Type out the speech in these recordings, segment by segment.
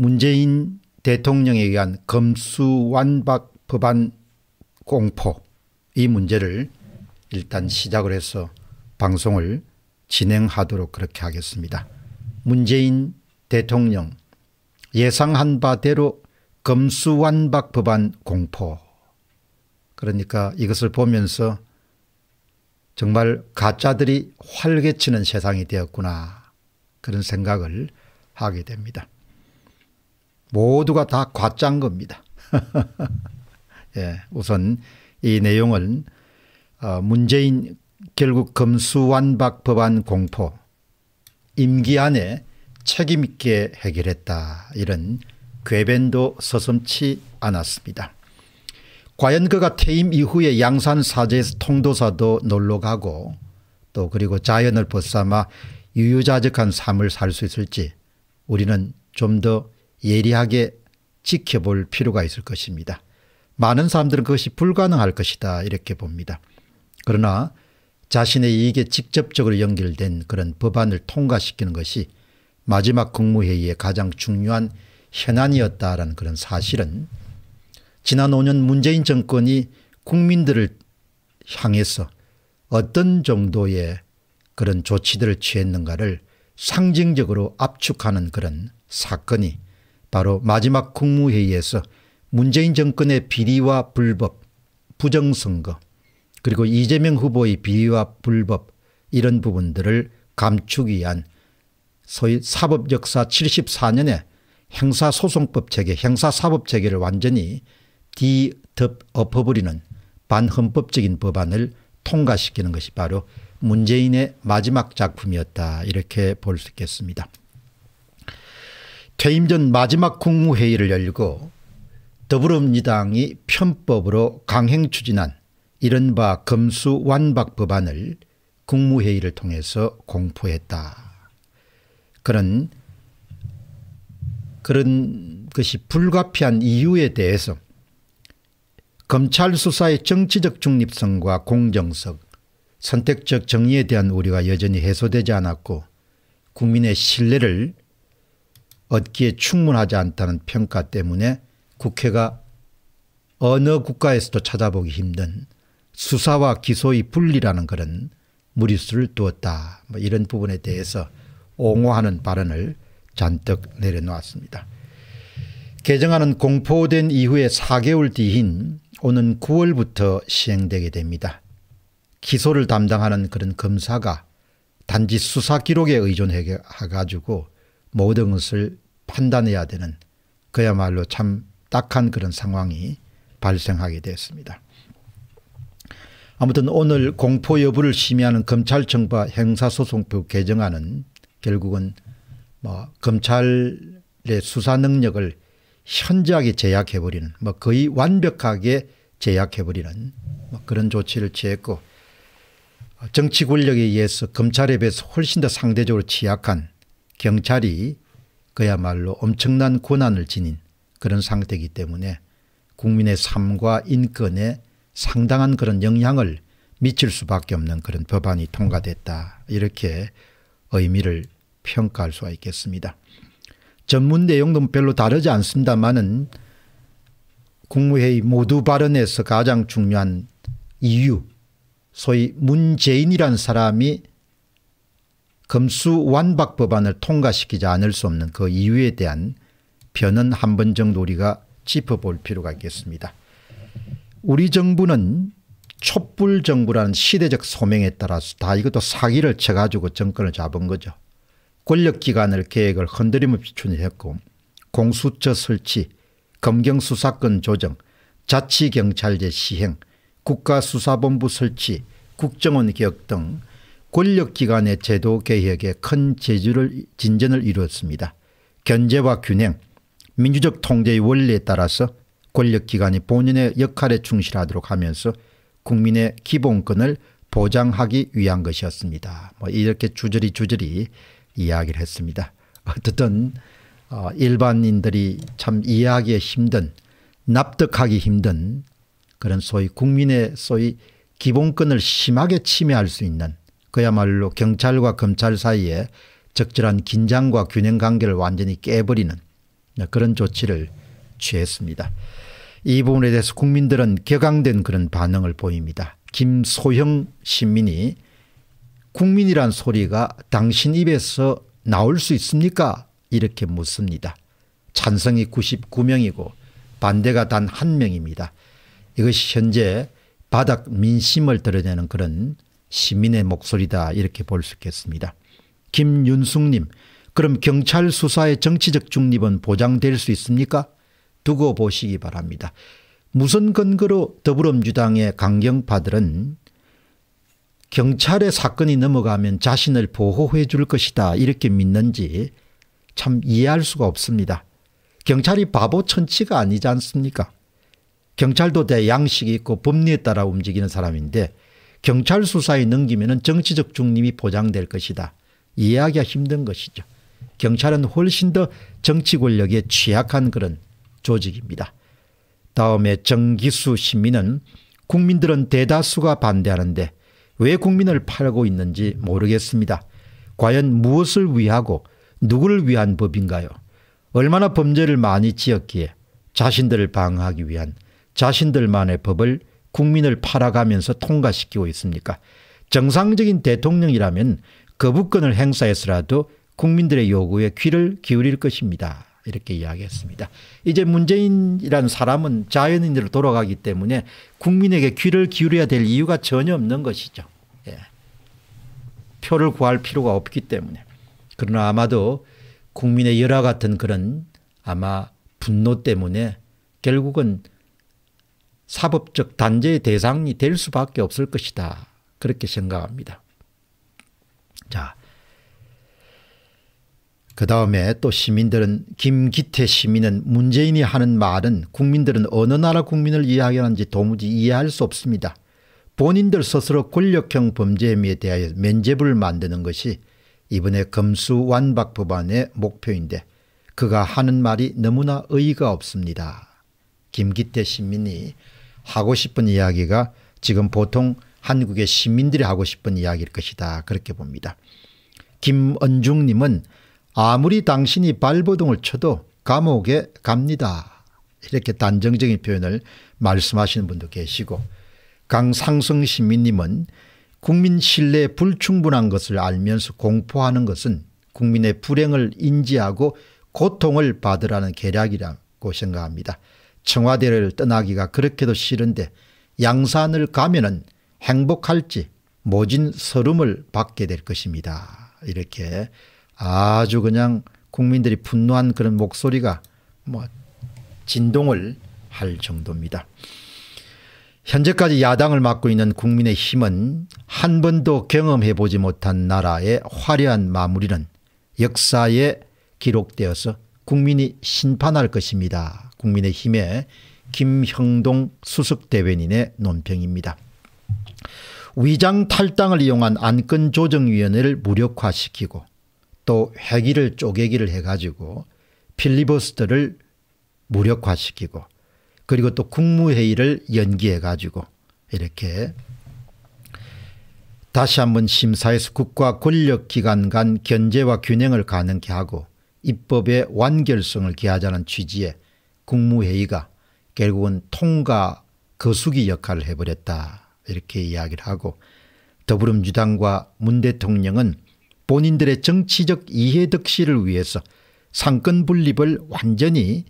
문재인 대통령에 의한 검수완박 법안 공포 이 문제를 일단 시작을 해서 방송을 진행하도록 그렇게 하겠습니다. 문재인 대통령 예상한 바대로 검수완박 법안 공포 그러니까 이것을 보면서 정말 가짜들이 활개치는 세상이 되었구나 그런 생각을 하게 됩니다. 모두가 다 과짠 겁니다. 예, 우선 이 내용을 어, 문재인 결국 검수완박 법안 공포 임기 안에 책임 있게 해결했다 이런 궤변도 서슴치 않았습니다. 과연 그가 퇴임 이후에 양산 사제에서 통도사도 놀러 가고 또 그리고 자연을 벗삼아 유유자적한 삶을 살 수 있을지 우리는 좀더 예리하게 지켜볼 필요가 있을 것입니다. 많은 사람들은 그것이 불가능할 것이다 이렇게 봅니다. 그러나 자신의 이익에 직접적으로 연결된 그런 법안을 통과시키는 것이 마지막 국무회의의 가장 중요한 현안이었다라는 그런 사실은 지난 5년 문재인 정권이 국민들을 향해서 어떤 정도의 그런 조치들을 취했는가를 상징적으로 압축하는 그런 사건이 바로 마지막 국무회의에서 문재인 정권의 비리와 불법, 부정선거, 그리고 이재명 후보의 비리와 불법 이런 부분들을 감추기 위한 소위 사법 역사 7 4년에 형사소송법 체계, 형사사법 체계를 완전히 뒤덮어버리는 반헌법적인 법안을 통과시키는 것이 바로 문재인의 마지막 작품이었다 이렇게 볼 수 있겠습니다. 퇴임 전 마지막 국무회의를 열고 더불어민주당이 편법으로 강행 추진한 이른바 검수 완박 법안을 국무회의를 통해서 공포했다. 그런 그런 것이 불가피한 이유에 대해서 검찰 수사의 정치적 중립성과 공정성 선택적 정의에 대한 우려가 여전히 해소되지 않았고 국민의 신뢰를 얻기에 충분하지 않다는 평가 때문에 국회가 어느 국가에서도 찾아보기 힘든 수사와 기소의 분리라는 그런 무리수를 두었다. 뭐 이런 부분에 대해서 옹호하는 발언을 잔뜩 내려놓았습니다. 개정안은 공포된 이후에 4개월 뒤인 오는 9월부터 시행되게 됩니다. 기소를 담당하는 그런 검사가 단지 수사 기록에 의존해 가지고 모든 것을 판단해야 되는 그야말로 참 딱한 그런 상황이 발생하게 되었습니다. 아무튼 오늘 공포 여부를 심의하는 검찰청과 행사소송법 개정안은 결국은 뭐 검찰의 수사 능력을 현저하게 제약해버리는 뭐 거의 완벽하게 제약해버리는 뭐 그런 조치를 취했고 정치 권력에 의해서 검찰에 비해서 훨씬 더 상대적으로 취약한 경찰이 그야말로 엄청난 권한을 지닌 그런 상태이기 때문에 국민의 삶과 인권에 상당한 그런 영향을 미칠 수밖에 없는 그런 법안이 통과됐다. 이렇게 의미를 평가할 수가 있겠습니다. 전문 내용도 별로 다르지 않습니다만은 국무회의 모두 발언에서 가장 중요한 이유, 소위 문재인이란 사람이 금수 완박 법안을 통과시키지 않을 수 없는 그 이유에 대한 변은 한 번 정도 우리가 짚어볼 필요가 있겠습니다. 우리 정부는 촛불 정부라는 시대적 소명에 따라서 다 이것도 사기를 쳐가지고 정권을 잡은 거죠. 권력기관을 계획을 흔들림 없이 추진했고 공수처 설치, 검경수사권 조정, 자치경찰제 시행, 국가수사본부 설치, 국정원 개혁 등 권력기관의 제도 개혁에 큰 제주를 진전을 이루었습니다. 견제와 균형, 민주적 통제의 원리에 따라서 권력기관이 본연의 역할에 충실하도록 하면서 국민의 기본권을 보장하기 위한 것이었습니다. 뭐 이렇게 주저리 주저리 이야기를 했습니다. 어쨌든 어, 일반인들이 참 이해하기에 힘든 납득하기 힘든 그런 소위 국민의 소위 기본권을 심하게 침해할 수 있는 그야말로 경찰과 검찰 사이에 적절한 긴장과 균형 관계를 완전히 깨버리는 그런 조치를 취했습니다. 이 부분에 대해서 국민들은 격앙된 그런 반응을 보입니다. 김소형 시민이 국민이란 소리가 당신 입에서 나올 수 있습니까? 이렇게 묻습니다. 찬성이 99명이고 반대가 단 한 명입니다. 이것이 현재 바닥 민심을 드러내는 그런 시민의 목소리다 이렇게 볼 수 있겠습니다. 김윤숙님 그럼 경찰 수사의 정치적 중립은 보장될 수 있습니까? 두고 보시기 바랍니다. 무슨 근거로 더불어민주당의 강경파들은 경찰의 사건이 넘어가면 자신을 보호해 줄 것이다 이렇게 믿는지 참 이해할 수가 없습니다. 경찰이 바보 천치가 아니지 않습니까? 경찰도 대양식이 있고 법리에 따라 움직이는 사람인데 경찰 수사에 넘기면 정치적 중립이 보장될 것이다. 이해하기가 힘든 것이죠. 경찰은 훨씬 더 정치 권력에 취약한 그런 조직입니다. 다음에 정기수 시민은 국민들은 대다수가 반대하는데 왜 국민을 팔고 있는지 모르겠습니다. 과연 무엇을 위하고 누구를 위한 법인가요? 얼마나 범죄를 많이 지었기에 자신들을 방어하기 위한 자신들만의 법을 국민을 팔아가면서 통과시키고 있습니까? 정상적인 대통령이라면 거부권을 그 행사해서라도 국민들의 요구에 귀를 기울일 것입니다. 이렇게 이야기했습니다. 이제 문재인이라는 사람은 자연인으로 돌아가기 때문에 국민에게 귀를 기울여야 될 이유가 전혀 없는 것이죠. 예. 표를 구할 필요가 없기 때문에. 그러나 아마도 국민의 열화 같은 그런 아마 분노 때문에 결국은 사법적 단죄의 대상이 될 수밖에 없을 것이다. 그렇게 생각합니다. 자, 그 다음에 또 시민들은 김기태 시민은 문재인이 하는 말은 국민들은 어느 나라 국민을 이해하겠는지 도무지 이해할 수 없습니다. 본인들 스스로 권력형 범죄에 대하여 면죄부를 만드는 것이 이번에 검수완박 법안의 목표인데 그가 하는 말이 너무나 의의가 없습니다. 김기태 시민이 하고 싶은 이야기가 지금 보통 한국의 시민들이 하고 싶은 이야기일 것이다. 그렇게 봅니다. 김은중님은 아무리 당신이 발버둥을 쳐도 감옥에 갑니다. 이렇게 단정적인 표현을 말씀하시는 분도 계시고 강상성 시민님은 국민 신뢰 불충분한 것을 알면서 공포하는 것은 국민의 불행을 인지하고 고통을 받으라는 계략이라고 생각합니다. 청와대를 떠나기가 그렇게도 싫은데 양산을 가면은 행복할지 모진 서름을 받게 될 것입니다. 이렇게 아주 그냥 국민들이 분노한 그런 목소리가 뭐 진동을 할 정도입니다. 현재까지 야당을 맡고 있는 국민의힘은 한 번도 경험해 보지 못한 나라의 화려한 마무리는 역사에 기록되어서 국민이 심판할 것입니다. 국민의힘의 김형동 수석 대변인의 논평입니다. 위장 탈당을 이용한 안건 조정위원회를 무력화시키고 또 회기를 쪼개기를 해가지고 필리버스터를 무력화시키고 그리고 또 국무회의를 연기해가지고 이렇게 다시 한번 심사에서 국가 권력기관 간 견제와 균형을 가능케 하고 입법의 완결성을 기하자는 취지의 국무회의가 결국은 통과 거수기 역할을 해버렸다 이렇게 이야기를 하고 더불어민주당과 문 대통령은 본인들의 정치적 이해득실을 위해서 상권 분립을 완전히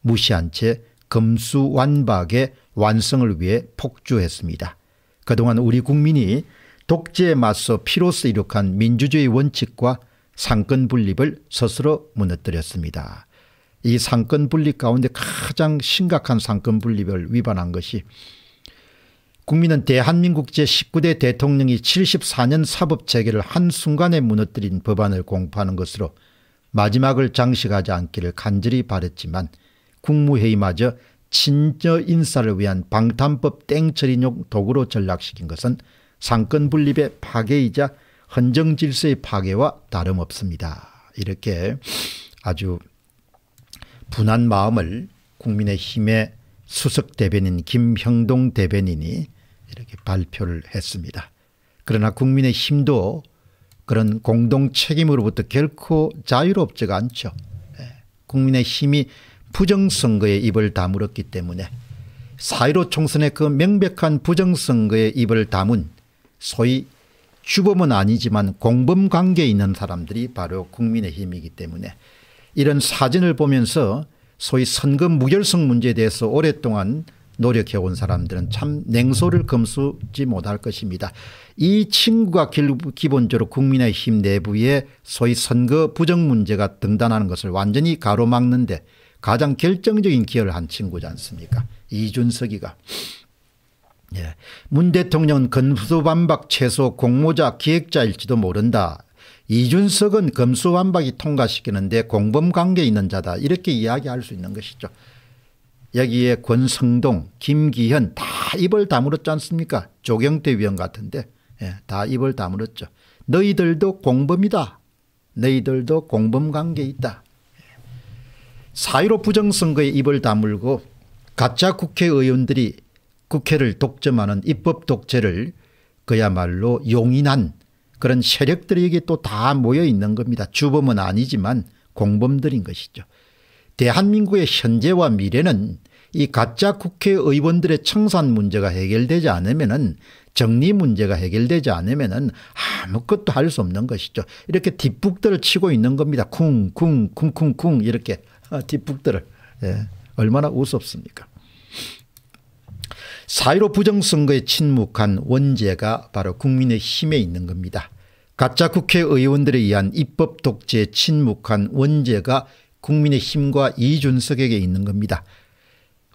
무시한 채 검수완박의 완성을 위해 폭주했습니다. 그동안 우리 국민이 독재에 맞서 피로써 이룩한 민주주의 원칙과 상권 분립을 스스로 무너뜨렸습니다. 이 상권 분립 가운데 가장 심각한 상권 분립을 위반한 것이 국민은 대한민국 제19대 대통령이 74년 사법체계를 한순간에 무너뜨린 법안을 공포하는 것으로 마지막을 장식하지 않기를 간절히 바랬지만 국무회의마저 친저 인사를 위한 방탄법 땡처리용 도구로 전락시킨 것은 상권 분립의 파괴이자 헌정질서의 파괴와 다름없습니다. 이렇게 아주 분한 마음을 국민의힘의 수석 대변인 김형동 대변인이 이렇게 발표를 했습니다. 그러나 국민의힘도 그런 공동 책임으로부터 결코 자유롭지가 않죠. 예, 국민의힘이 부정선거에 입을 다물었기 때문에 사1로 총선의 그 명백한 부정선거에 입을 다문 소위 주범은 아니지만 공범관계에 있는 사람들이 바로 국민의힘이기 때문에 이런 사진을 보면서 소위 선거 무결성 문제에 대해서 오랫동안 노력해온 사람들은 참 냉소를 금수지 못할 것입니다. 이 친구가 기본적으로 국민의힘 내부에 소위 선거 부정 문제가 등단하는 것을 완전히 가로막는데 가장 결정적인 기여를 한 친구지 않습니까 이준석이가. 예. 문 대통령은 건수 반박 최소 공모자 기획자일지도 모른다 이준석은 검수완박이 통과시키는데 공범관계 있는 자다 이렇게 이야기할 수 있는 것이죠. 여기에 권성동 김기현 다 입을 다물었지 않습니까 조경태 위원 같은데 예, 다 입을 다물었죠. 너희들도 공범이다. 너희들도 공범관계 있다. 사1로 부정선거에 입을 다물고 가짜 국회의원들이 국회를 독점하는 입법 독재를 그야말로 용인한 그런 세력들에게또 다 모여 있는 겁니다. 주범은 아니지만 공범들인 것이죠. 대한민국의 현재와 미래는 이 가짜 국회의원들의 청산 문제가 해결되지 않으면은 정리 문제가 해결되지 않으면은 아무것도 할 수 없는 것이죠. 이렇게 뒷북들을 치고 있는 겁니다. 쿵쿵쿵쿵쿵 이렇게 어, 뒷북들을 예. 얼마나 우습습니까? 사1로 부정선거에 침묵한 원죄가 바로 국민의힘에 있는 겁니다. 가짜 국회의원들에 의한 입법 독재에 침묵한 원죄가 국민의힘과 이준석에게 있는 겁니다.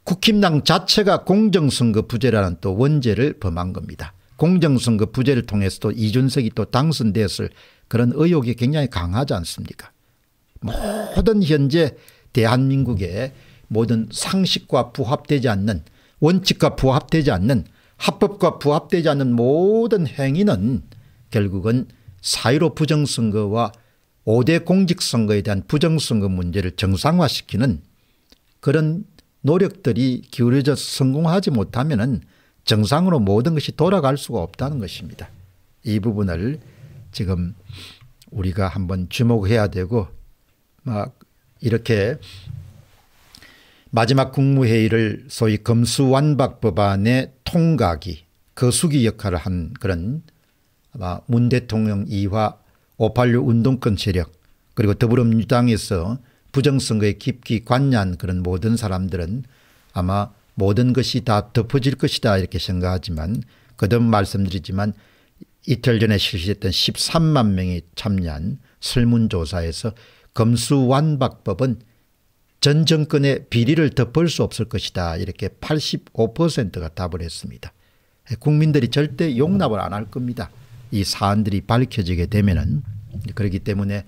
국힘당 자체가 공정선거 부재라는 또 원죄를 범한 겁니다. 공정선거 부재를 통해서도 이준석이 또 당선되었을 그런 의혹이 굉장히 강하지 않습니까 모든 현재 대한민국의 모든 상식과 부합되지 않는 원칙과 부합되지 않는 합법과 부합되지 않는 모든 행위는 결국은 사이로 부정선거와 5대 공직선거에 대한 부정선거 문제를 정상화시키는 그런 노력들이 기울여져서 성공하지 못하면 정상으로 모든 것이 돌아갈 수가 없다는 것입니다. 이 부분을 지금 우리가 한번 주목해야 되고 막 이렇게 마지막 국무회의를 소위 검수완박 법안의 통과기 거수기 그 역할을 한 그런 아마 문 대통령 이화 586 운동권 세력 그리고 더불어민주당에서 부정선거에 깊게 관여한 그런 모든 사람들은 아마 모든 것이 다 덮어질 것이다 이렇게 생각하지만 거듭 말씀드리지만 이틀 전에 실시했던 13만 명이 참여한 설문조사에서 검수완박법은 전 정권의 비리를 덮을 수 없을 것이다. 이렇게 85%가 답을 했습니다. 국민들이 절대 용납을 안 할 겁니다. 이 사안들이 밝혀지게 되면은 그렇기 때문에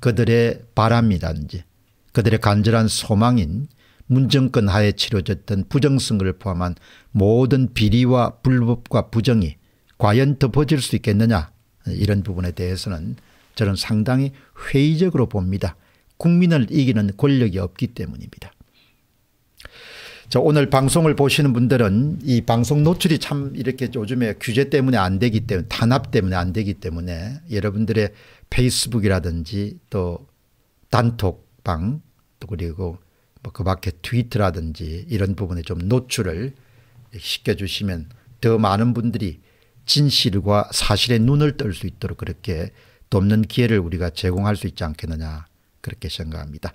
그들의 바람이라든지 그들의 간절한 소망인 문정권 하에 치러졌던 부정선거를 포함한 모든 비리와 불법과 부정이 과연 덮어질 수 있겠느냐 이런 부분에 대해서는 저는 상당히 회의적으로 봅니다. 국민을 이기는 권력이 없기 때문입니다. 자, 오늘 방송을 보시는 분들은 이 방송 노출이 참 이렇게 요즘에 규제 때문에 안 되기 때문에 단합 때문에 안 되기 때문에 여러분들의 페이스북이라든지 또 단톡방 또 그리고 뭐그 밖에 트위터라든지 이런 부분에 좀 노출을 시켜주시면 더 많은 분들이 진실과 사실의 눈을 뜰 수 있도록 그렇게 돕는 기회를 우리가 제공할 수 있지 않겠느냐 그렇게 생각합니다.